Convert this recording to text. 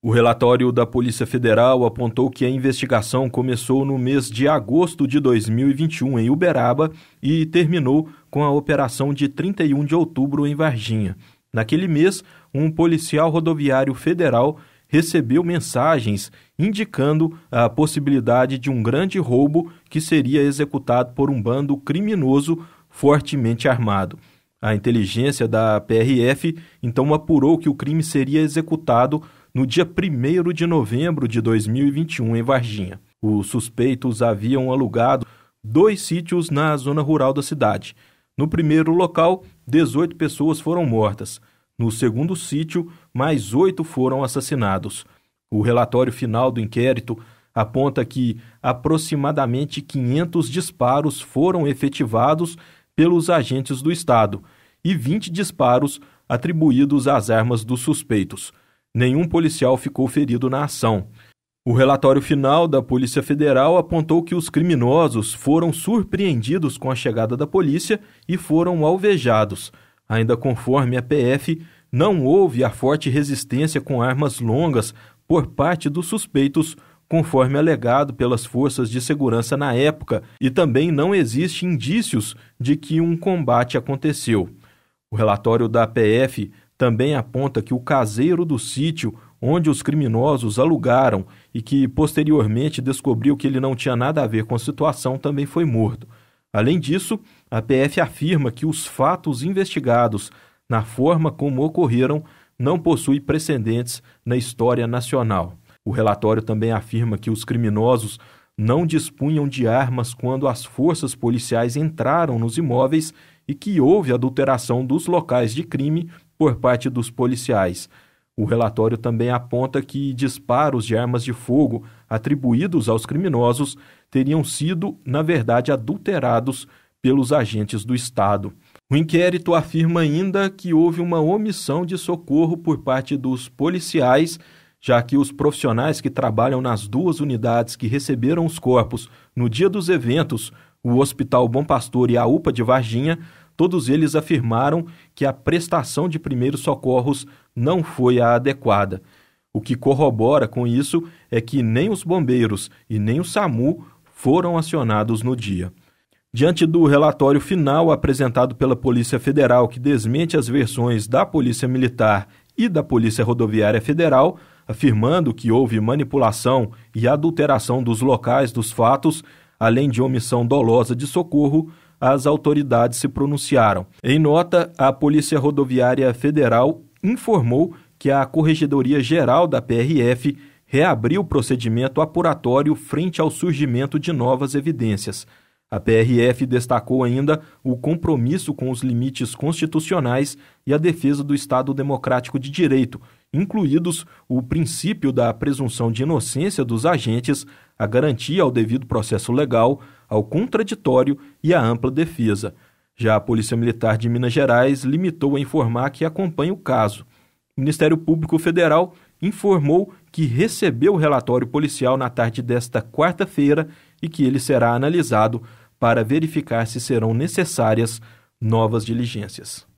O relatório da Polícia Federal apontou que a investigação começou no mês de agosto de 2021 em Uberaba e terminou com a operação de 31 de outubro em Varginha. Naquele mês, um policial rodoviário federal recebeu mensagens indicando a possibilidade de um grande roubo que seria executado por um bando criminoso fortemente armado. A inteligência da PRF então apurou que o crime seria executado no dia 1 de novembro de 2021 em Varginha. Os suspeitos haviam alugado dois sítios na zona rural da cidade. No primeiro local, 18 pessoas foram mortas. No segundo sítio, mais oito foram assassinados. O relatório final do inquérito aponta que aproximadamente 500 disparos foram efetivados pelos agentes do Estado e 20 disparos atribuídos às armas dos suspeitos. Nenhum policial ficou ferido na ação. O relatório final da Polícia Federal apontou que os criminosos foram surpreendidos com a chegada da polícia e foram alvejados. Ainda conforme a PF, não houve a forte resistência com armas longas por parte dos suspeitos, conforme alegado pelas forças de segurança na época, e também não existe indícios de que um combate aconteceu. O relatório da PF também aponta que o caseiro do sítio onde os criminosos alugaram e que posteriormente descobriu que ele não tinha nada a ver com a situação também foi morto. Além disso, a PF afirma que os fatos investigados, na forma como ocorreram, não possuem precedentes na história nacional. O relatório também afirma que os criminosos não dispunham de armas quando as forças policiais entraram nos imóveis e que houve adulteração dos locais de crime por parte dos policiais. O relatório também aponta que disparos de armas de fogo atribuídos aos criminosos teriam sido, na verdade, adulterados pelos agentes do Estado. O inquérito afirma ainda que houve uma omissão de socorro por parte dos policiais, já que os profissionais que trabalham nas duas unidades que receberam os corpos no dia dos eventos, o Hospital Bom Pastor e a UPA de Varginha, todos eles afirmaram que a prestação de primeiros socorros não foi a adequada. O que corrobora com isso é que nem os bombeiros e nem o SAMU foram acionados no dia. Diante do relatório final apresentado pela Polícia Federal, que desmente as versões da Polícia Militar e da Polícia Rodoviária Federal, afirmando que houve manipulação e adulteração dos locais dos fatos, além de omissão dolosa de socorro, as autoridades se pronunciaram. Em nota, a Polícia Rodoviária Federal informou que a Corregedoria Geral da PRF reabriu o procedimento apuratório frente ao surgimento de novas evidências. A PRF destacou ainda o compromisso com os limites constitucionais e a defesa do Estado Democrático de Direito, incluídos o princípio da presunção de inocência dos agentes, a garantia ao devido processo legal, ao contraditório e à ampla defesa. Já a Polícia Militar de Minas Gerais limitou a informar que acompanha o caso. O Ministério Público Federal informou que recebeu o relatório policial na tarde desta quarta-feira e que ele será analisado para verificar se serão necessárias novas diligências.